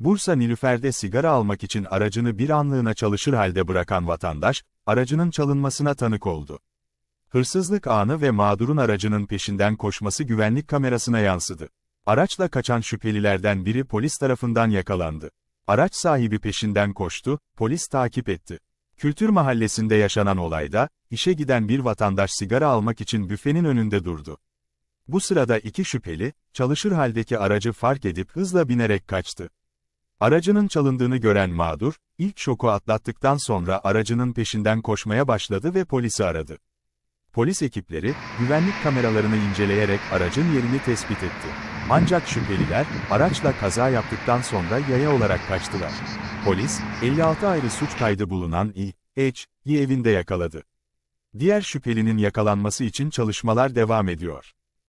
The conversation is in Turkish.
Bursa Nilüfer'de sigara almak için aracını bir anlığına çalışır halde bırakan vatandaş, aracının çalınmasına tanık oldu. Hırsızlık anı ve mağdurun aracının peşinden koşması güvenlik kamerasına yansıdı. Araçla kaçan şüphelilerden biri polis tarafından yakalandı. Araç sahibi peşinden koştu, polis takip etti. Kültür mahallesinde yaşanan olayda, işe giden bir vatandaş sigara almak için büfenin önünde durdu. Bu sırada iki şüpheli, çalışır haldeki aracı fark edip hızla binerek kaçtı. Aracının çalındığını gören mağdur, ilk şoku atlattıktan sonra aracının peşinden koşmaya başladı ve polisi aradı. Polis ekipleri, güvenlik kameralarını inceleyerek aracın yerini tespit etti. Ancak şüpheliler, araçla kaza yaptıktan sonra yaya olarak kaçtılar. Polis, 56 ayrı suç kaydı bulunan İ. H. Y evinde yakaladı. Diğer şüphelinin yakalanması için çalışmalar devam ediyor.